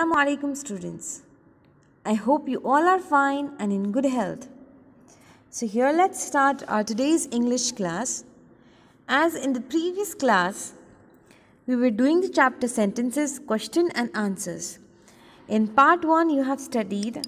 Assalamu alaikum students. I hope you all are fine and in good health. So here let's start our today's English class. As in the previous class, we were doing the chapter sentences, question and answers. In part 1 you have studied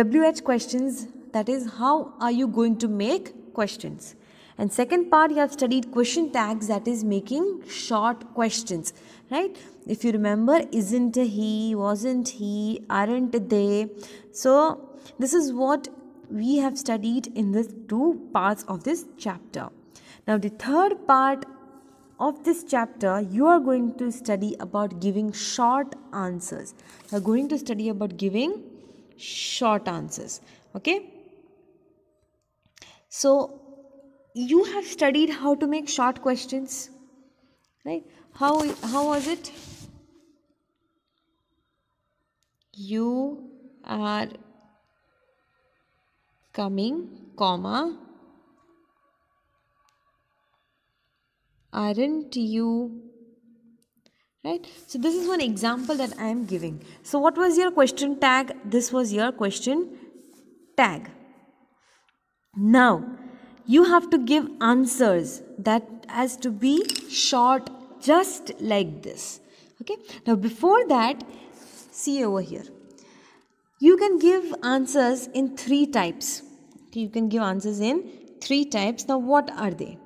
WH questions that is how are you going to make questions and second part you have studied question tags that is making short questions right if you remember isn't he wasn't he aren't they so this is what we have studied in the two parts of this chapter now the third part of this chapter you are going to study about giving short answers you are going to study about giving short answers okay so you have studied how to make short questions right how how was it you are coming comma aren't you right so this is one example that i am giving so what was your question tag this was your question tag now you have to give answers that has to be short just like this okay now before that see over here you can give answers in three types okay, you can give answers in three types now what are they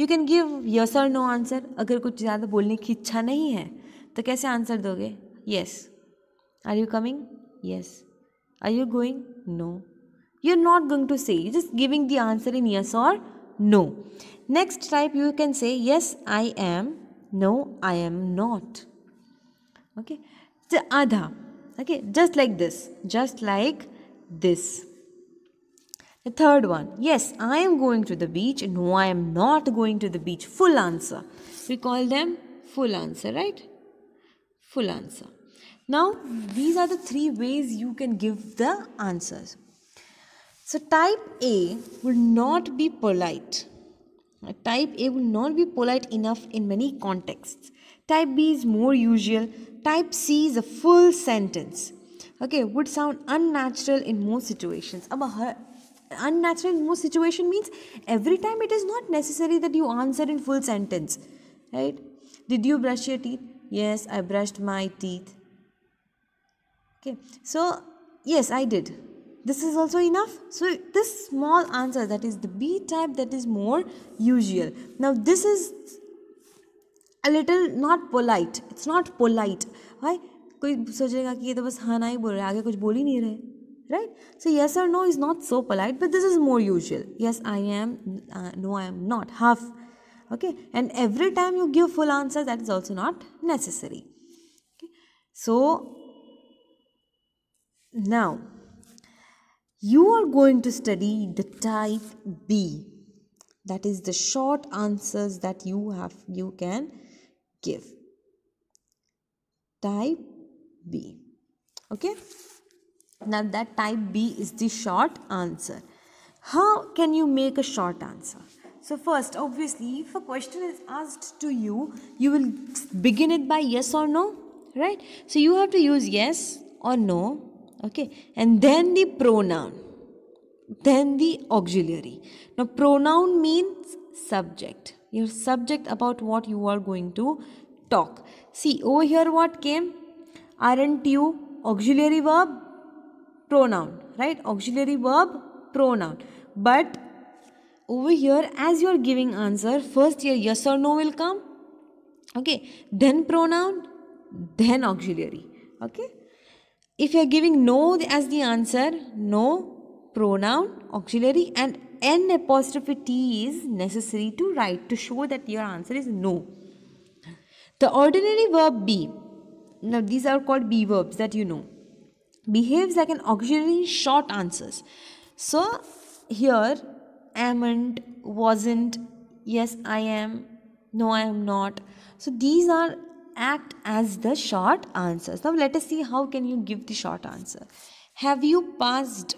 You can give yes or no answer. अगर कुछ ज़्यादा बोलने की इच्छा नहीं है तो कैसे answer? दोगे yes are you coming yes are you going you're not going to say, you're just giving the answer in yes or no. Next type, you can say, yes, I am, no, I am not. Okay, the adha. Okay, just like this, just like this. The third one, yes, I am going to the beach, no, I am not going to the beach. Full answer. We call them full answer, right? Full answer. Now, these are the three ways you can give the answers. So type A would not be polite. Type A will not be polite enough in many contexts. Type B is more usual. Type C is a full sentence. Okay, would sound unnatural in most situations. her, uh, unnatural in most situation means every time it is not necessary that you answer in full sentence. Right? Did you brush your teeth? Yes, I brushed my teeth. Okay, so yes, I did this is also enough so this small answer that is the b type that is more usual now this is a little not polite it's not polite why कोई सोचेगा कि ये तो बस हाँ ना ही बोल रहे आगे कुछ बोल ही नहीं रहे राइट सो येस और no is not so polite but this is more usual yes I am no I am not half okay and every time you give full answer that is also not necessary okay so now you are going to study the type B. That is the short answers that you have you can give. Type B. Okay. Now that type B is the short answer. How can you make a short answer? So first, obviously, if a question is asked to you, you will begin it by yes or no, right? So you have to use yes or no okay and then the pronoun then the auxiliary now pronoun means subject your subject about what you are going to talk see over here what came aren't you auxiliary verb pronoun right auxiliary verb pronoun but over here as you are giving answer first your yes or no will come okay then pronoun then auxiliary okay if you are giving no as the answer, no pronoun, auxiliary and N apostrophe T is necessary to write to show that your answer is no. The ordinary verb be, now these are called be verbs that you know, behaves like an auxiliary short answers. So here amn't, wasn't, yes I am, no I am not. So these are act as the short answers. Now let us see how can you give the short answer. Have you passed?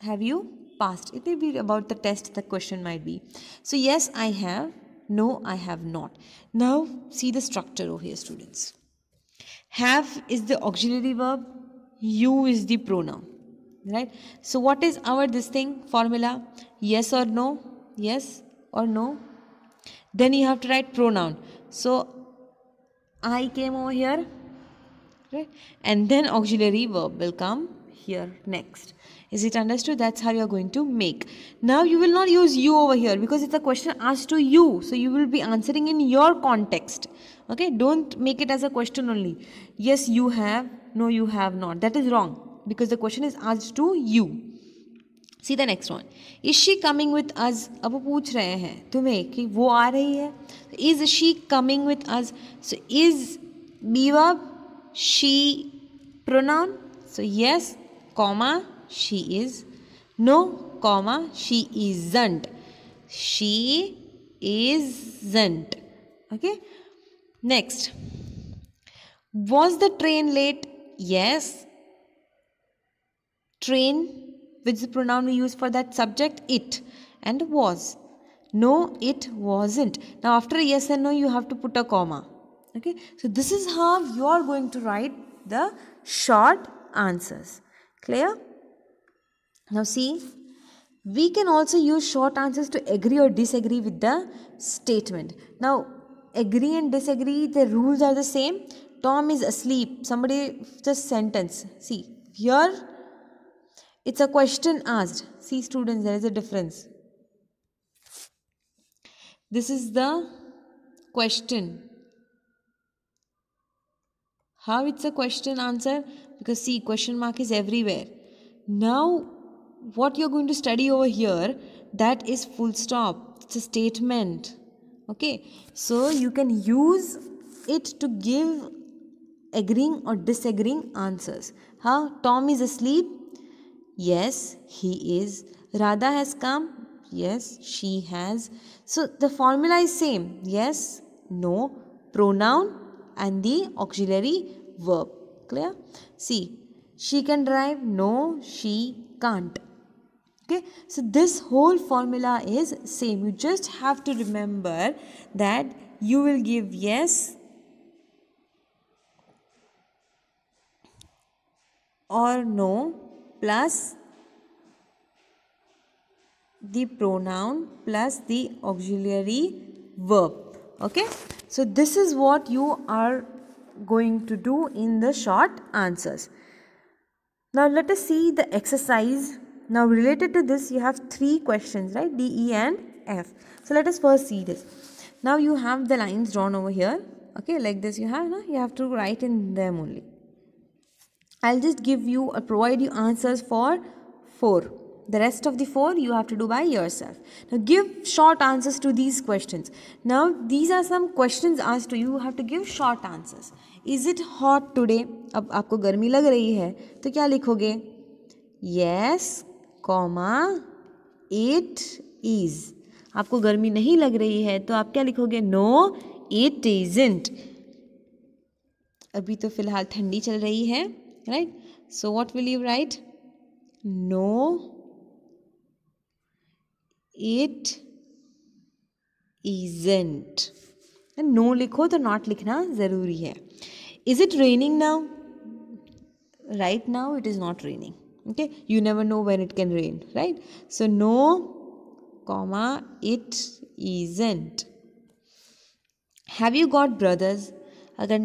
Have you passed? It may be about the test the question might be. So yes, I have. No, I have not. Now see the structure over here students. Have is the auxiliary verb. You is the pronoun. Right. So what is our this thing formula? Yes or no? Yes or no? Then you have to write pronoun. So I came over here right and then auxiliary verb will come here next is it understood that's how you're going to make now you will not use you over here because it's a question asked to you so you will be answering in your context okay don't make it as a question only yes you have no you have not that is wrong because the question is asked to you see the next one is she coming with us अब वो पूछ रहे हैं तुम्हें कि वो आ रही है is she coming with us so is बीवा she pronoun so yes comma she is no comma she isn't she isn't okay next was the train late yes train which is the pronoun we use for that subject it and was no it wasn't now after yes and no you have to put a comma okay so this is how you are going to write the short answers clear now see we can also use short answers to agree or disagree with the statement now agree and disagree the rules are the same tom is asleep somebody just sentence see here it's a question asked. See, students, there is a difference. This is the question. How it's a question answer? Because see, question mark is everywhere. Now, what you're going to study over here, that is full stop. It's a statement. Okay. So, you can use it to give agreeing or disagreeing answers. Huh? Tom is asleep Yes, he is. Radha has come. Yes, she has. So the formula is same. Yes, no, pronoun and the auxiliary verb. Clear? See, she can drive. No, she can't. Okay, so this whole formula is same. You just have to remember that you will give yes or no plus the pronoun plus the auxiliary verb okay so this is what you are going to do in the short answers now let us see the exercise now related to this you have three questions right d e and f so let us first see this now you have the lines drawn over here okay like this you have no? you have to write in them only i'll just give you or provide you answers for four the rest of the four you have to do by yourself now give short answers to these questions now these are some questions asked to you you have to give short answers is it hot today अब आपको गर्मी लग रही है तो क्या लिखोगे yes comma it is आपको गर्मी नहीं लग रही है तो आप क्या लिखोगे no it isn't अभी तो फ़िलहाल ठंडी चल रही है right so what will you write no it isn't and no likho to not likhna zaruri hai is it raining now right now it is not raining okay you never know when it can rain right so no comma it isn't have you got brothers अगर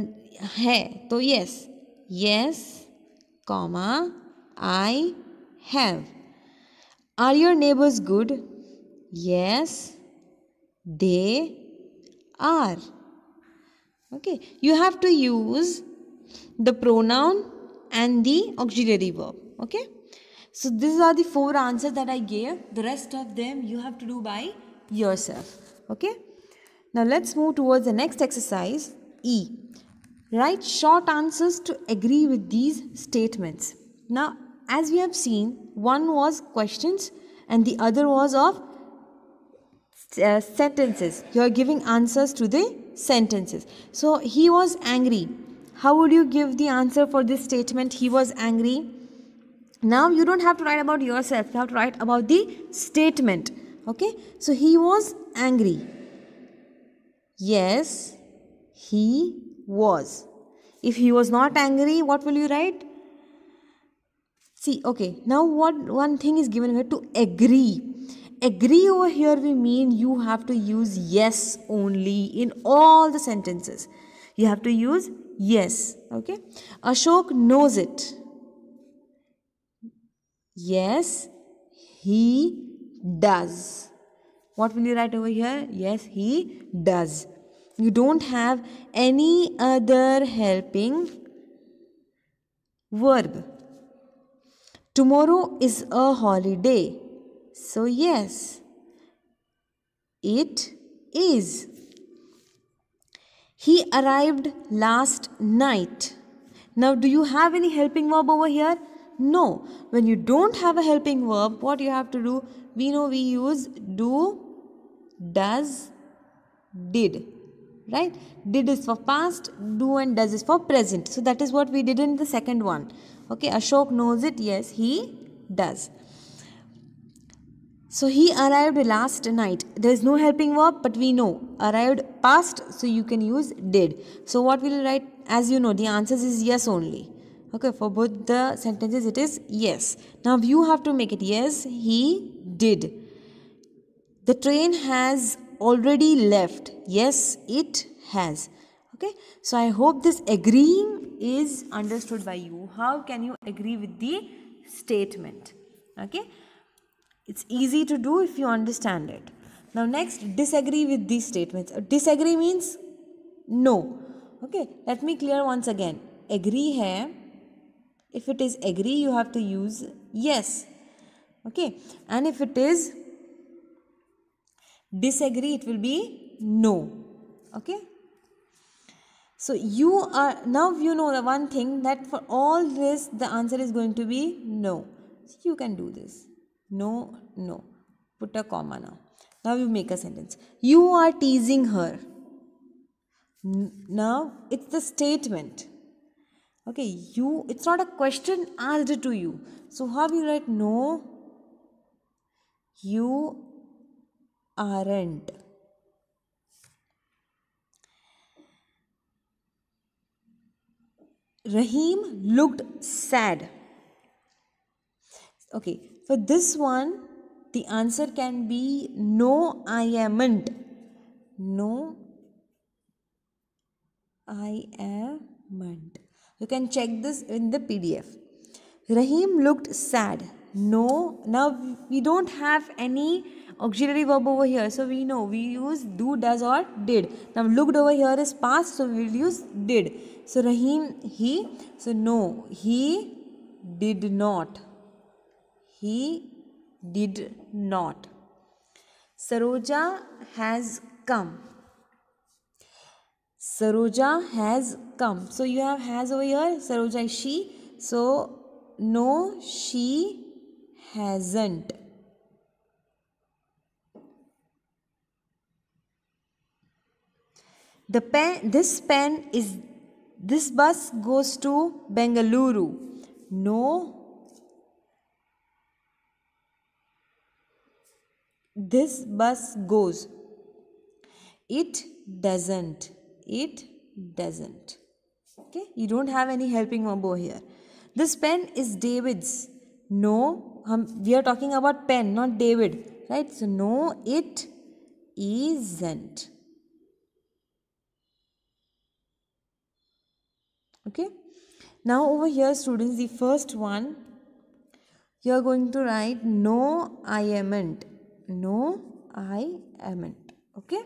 है तो yes yes comma, I have. Are your neighbors good? Yes, they are. Okay, you have to use the pronoun and the auxiliary verb. Okay, so these are the four answers that I gave. The rest of them you have to do by yourself. Okay, now let's move towards the next exercise E. Write short answers to agree with these statements. Now, as we have seen, one was questions and the other was of uh, sentences. You are giving answers to the sentences. So, he was angry. How would you give the answer for this statement? He was angry. Now, you don't have to write about yourself, you have to write about the statement. Okay? So, he was angry. Yes, he was. If he was not angry, what will you write? See, okay, now what one thing is given here to agree. Agree over here we mean you have to use yes only in all the sentences. You have to use yes, okay? Ashok knows it. Yes, he does. What will you write over here? Yes, he does you don't have any other helping verb. Tomorrow is a holiday. So, yes, it is. He arrived last night. Now, do you have any helping verb over here? No. When you don't have a helping verb, what you have to do? We know we use do, does, did right did is for past do and does is for present so that is what we did in the second one okay ashok knows it yes he does so he arrived last night there is no helping verb but we know arrived past so you can use did so what will you write as you know the answers is yes only okay for both the sentences it is yes now you have to make it yes he did the train has already left. Yes, it has. Okay. So I hope this agreeing is understood by you. How can you agree with the statement? Okay. It's easy to do if you understand it. Now next, disagree with these statements. Uh, disagree means no. Okay. Let me clear once again. Agree hai. If it is agree, you have to use yes. Okay. And if it is Disagree, it will be no. Okay? So you are, now you know the one thing that for all this, the answer is going to be no. So you can do this. No, no. Put a comma now. Now you make a sentence. You are teasing her. Now it's the statement okay you it's not a question asked to you so how you write no you aren't. Rahim looked sad. Okay, for this one, the answer can be no, I amn't. No, I amn't. You can check this in the PDF. Rahim looked sad. No, now we don't have any auxiliary verb over here. So we know we use do, does or did. Now looked over here is past. So we will use did. So Rahim, he. So no, he did not. He did not. Saroja has come. Saroja has come. So you have has over here. Saroja is she. So no, she hasn't. The pen, this pen is, this bus goes to Bengaluru. No, this bus goes. It doesn't. It doesn't. Okay, you don't have any helping verb here. This pen is David's. No, we are talking about pen, not David. Right? So, no, it isn't. okay now over here students the first one you are going to write no i amn't no i amn't okay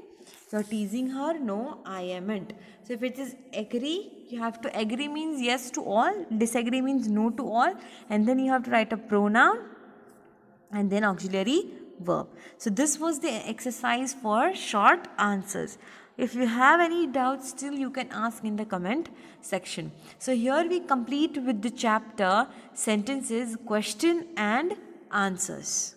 you're teasing her no i amn't so if it is agree you have to agree means yes to all disagree means no to all and then you have to write a pronoun and then auxiliary verb so this was the exercise for short answers if you have any doubts still you can ask in the comment section. So here we complete with the chapter sentences question and answers.